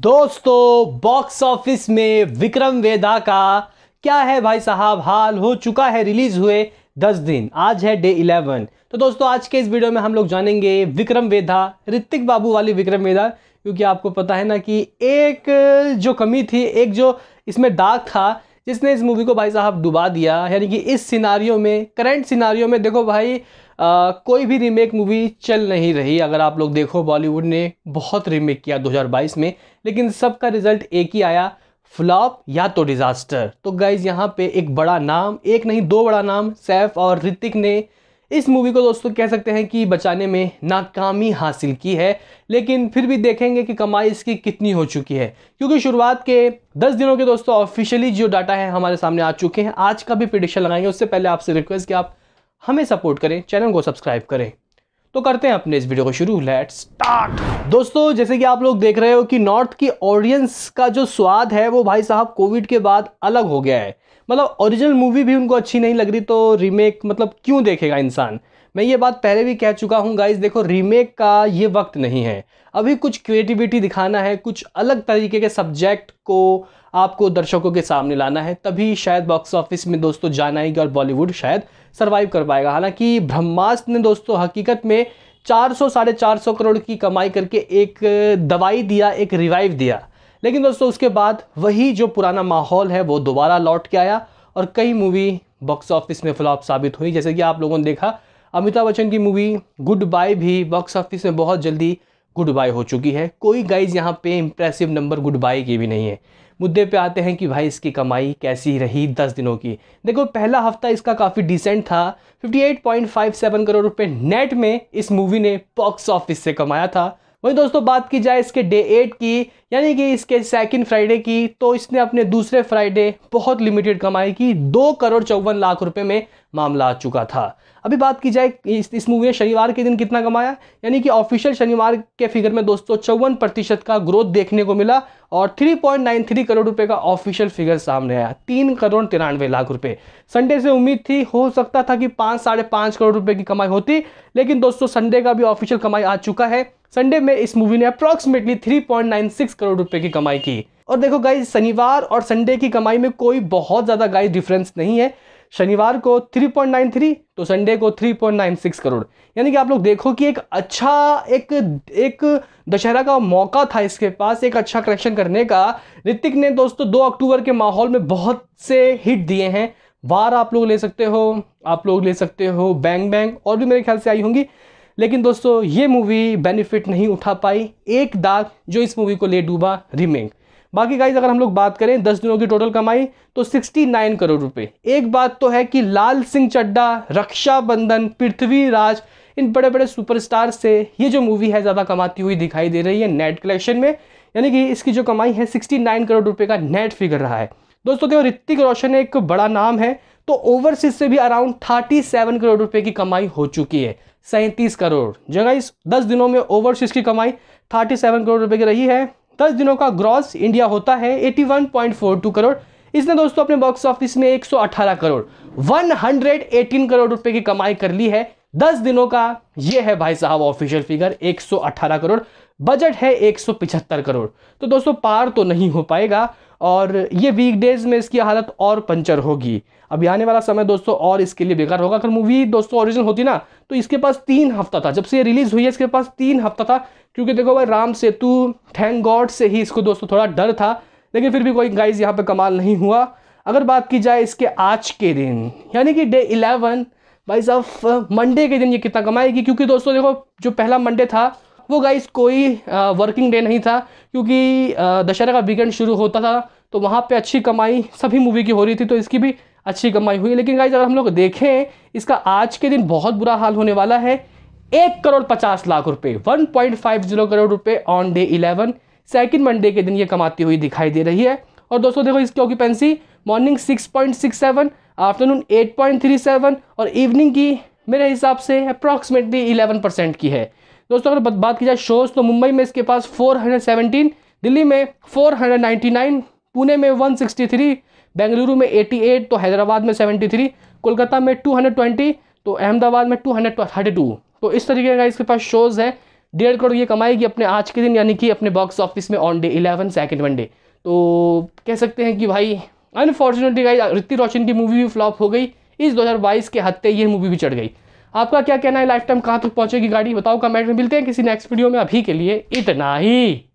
दोस्तों box office में विक्रम वेदा का क्या है भाई साहब हाल हो चुका है रिलीज हुए दस दिन आज है डे इलेवन तो दोस्तों आज के इस वीडियो में हम लोग जानेंगे विक्रम वेदा ऋतिक बाबू वाली विक्रम वेदा क्योंकि आपको पता है ना कि एक जो कमी थी एक जो इसमें डाक था जिसने इस मूवी को भाई साहब डुबा दिया यानी कि इस सिनारियों में करंट सिनारियों में देखो भाई आ, कोई भी रीमेक मूवी चल नहीं रही अगर आप लोग देखो बॉलीवुड ने बहुत रीमेक किया 2022 में लेकिन सबका रिजल्ट एक ही आया फ्लॉप या तो डिज़ास्टर तो गाइज़ यहाँ पे एक बड़ा नाम एक नहीं दो बड़ा नाम सैफ और ऋतिक ने इस मूवी को दोस्तों कह सकते हैं कि बचाने में नाकामी हासिल की है लेकिन फिर भी देखेंगे कि कमाई इसकी कितनी हो चुकी है क्योंकि शुरुआत के दस दिनों के दोस्तों ऑफिशियली जो डाटा है हमारे सामने आ चुके हैं आज का भी प्रिडिक्शन लगाएंगे उससे पहले आपसे रिक्वेस्ट कि आप हमें सपोर्ट करें चैनल को सब्सक्राइब करें तो करते हैं अपने इस वीडियो को शुरू लेट स्टार्ट दोस्तों जैसे कि आप लोग देख रहे हो कि नॉर्थ की ऑडियंस का जो स्वाद है वो भाई साहब कोविड के बाद अलग हो गया है मतलब ओरिजिनल मूवी भी उनको अच्छी नहीं लग रही तो रीमेक मतलब क्यों देखेगा इंसान मैं ये बात पहले भी कह चुका हूँ गाइज देखो रीमेक का ये वक्त नहीं है अभी कुछ क्रिएटिविटी दिखाना है कुछ अलग तरीके के सब्जेक्ट को आपको दर्शकों के सामने लाना है तभी शायद बॉक्स ऑफिस में दोस्तों जानाएगी और बॉलीवुड शायद सर्वाइव कर पाएगा हालांकि ब्रह्मास्त्र ने दोस्तों हकीकत में चार सौ साढ़े चार सौ करोड़ की कमाई करके एक दवाई दिया एक रिवाइव दिया लेकिन दोस्तों उसके बाद वही जो पुराना माहौल है वो दोबारा लौट के आया और कई मूवी बॉक्स ऑफिस में फ्लॉप साबित हुई जैसे कि आप लोगों ने देखा अमिताभ बच्चन की मूवी गुड बाय भी बॉक्स ऑफिस में बहुत जल्दी गुड बाय हो चुकी है कोई गाइज यहाँ पे इम्प्रेसिव नंबर गुड बाय की भी नहीं है मुद्दे पे आते हैं कि भाई इसकी कमाई कैसी रही दस दिनों की देखो पहला हफ्ता इसका काफ़ी डिसेंट था 58.57 करोड़ रुपए नेट में इस मूवी ने बॉक्स ऑफिस से कमाया था वहीं दोस्तों बात की जाए इसके डे एट की यानी कि इसके सेकंड फ्राइडे की तो इसने अपने दूसरे फ्राइडे बहुत लिमिटेड कमाई की दो करोड़ चौवन लाख रुपए में मामला आ चुका था अभी बात की जाए इस, इस मूवी ने शनिवार के दिन कितना कमाया यानी कि ऑफिशियल शनिवार के फिगर में दोस्तों चौवन प्रतिशत का ग्रोथ देखने को मिला और 3.93 करोड़ रुपए का ऑफिशियल फिगर सामने आया तीन करोड़ तिरानवे लाख रुपए संडे से उम्मीद थी हो सकता था कि पाँच साढ़े पाँच करोड़ रुपए की कमाई होती लेकिन दोस्तों संडे का भी ऑफिशियल कमाई आ चुका है संडे में इस मूवी ने अप्रॉक्सीमेटली 3.96 करोड़ रुपए की कमाई की और देखो गाइज शनिवार और संडे की कमाई में कोई बहुत ज़्यादा गाइज डिफरेंस नहीं है शनिवार को 3.93 तो संडे को 3.96 करोड़ यानी कि आप लोग देखो कि एक अच्छा एक एक दशहरा का मौका था इसके पास एक अच्छा कलेक्शन करने का ऋतिक ने दोस्तों दो अक्टूबर के माहौल में बहुत से हिट दिए हैं वार आप लोग ले सकते हो आप लोग ले सकते हो बैंग बैंग और भी मेरे ख्याल से आई होंगी लेकिन दोस्तों ये मूवी बेनिफिट नहीं उठा पाई एक दाग जो इस मूवी को ले डूबा रिमेक बाकी गाइज अगर हम लोग बात करें दस दिनों की टोटल कमाई तो 69 करोड़ रुपए एक बात तो है कि लाल सिंह चड्डा रक्षाबंधन पृथ्वीराज इन बड़े बड़े सुपरस्टार से ये जो मूवी है ज़्यादा कमाती हुई दिखाई दे रही है नेट कलेक्शन में यानी कि इसकी जो कमाई है 69 करोड़ रुपए का नेट फिगर रहा है दोस्तों देखो ऋतिक रोशन एक बड़ा नाम है तो ओवरसीज से भी अराउंड 37 करोड़ रुपए की कमाई हो चुकी है सैंतीस करोड़ जगह इस दस दिनों में ओवरसीज की कमाई 37 करोड़ रुपए की रही है दस दिनों का ग्रॉस इंडिया होता है 81.42 करोड़ इसने दोस्तों अपने बॉक्स ऑफिस में 118 करोड़ 118 करोड़ रुपए की कमाई कर ली है दस दिनों का ये है भाई साहब ऑफिशियल फिगर अठारह करोड़ बजट है एक करोड़ तो दोस्तों पार तो नहीं हो पाएगा और ये वीकडेज में इसकी हालत और पंचर होगी अभी आने वाला समय दोस्तों और इसके लिए बेकार होगा अगर मूवी दोस्तों ओरिजिनल होती ना तो इसके पास तीन हफ्ता था जब से ये रिलीज़ हुई है इसके पास तीन हफ्ता था क्योंकि देखो भाई राम सेतु थैंक गॉड से ही इसको दोस्तों थोड़ा डर था लेकिन फिर भी कोई गाइज यहाँ पर कमाल नहीं हुआ अगर बात की जाए इसके आज के दिन यानी कि डे इलेवन भाई साहब मंडे के दिन ये कितना कमाएगी क्योंकि दोस्तों देखो जो पहला मंडे था वो गाइस कोई वर्किंग डे नहीं था क्योंकि दशहरा का वीकेंड शुरू होता था तो वहाँ पे अच्छी कमाई सभी मूवी की हो रही थी तो इसकी भी अच्छी कमाई हुई लेकिन गाइज अगर हम लोग देखें इसका आज के दिन बहुत बुरा हाल होने वाला है एक करोड़ पचास लाख रुपये one point five zero crore रुपये on day eleven second Monday के दिन ये कमाती हुई दिखाई दे रही है और दोस्तों देखो इसकी occupancy morning six point six seven afternoon eight point three seven और इवनिंग की मेरे हिसाब से अप्रॉक्सीमेटली इलेवन परसेंट की है दोस्तों अगर बात की जाए शोज़ तो मुंबई में इसके पास 417 दिल्ली में 499 पुणे में 163 बेंगलुरु में 88 तो हैदराबाद में 73 कोलकाता में 220 तो अहमदाबाद में 232 तो इस तरीके का इसके पास शोज़ है डेढ़ करोड़ ये कमाएगी अपने आज के दिन यानी कि अपने बॉक्स ऑफिस में on day eleven second one day तो कह सकते हैं कि भाई अनफॉर्चुनेटली गाई ऋतिक रोशन की मूवी भी फ्लॉप हो गई इस 2022 के हत्ते ये मूवी भी चढ़ गई आपका क्या कहना है लाइफ टाइम कहाँ तक पहुँचेगी गाड़ी बताओ कमेंट में मिलते हैं किसी नेक्स्ट वीडियो में अभी के लिए इतना ही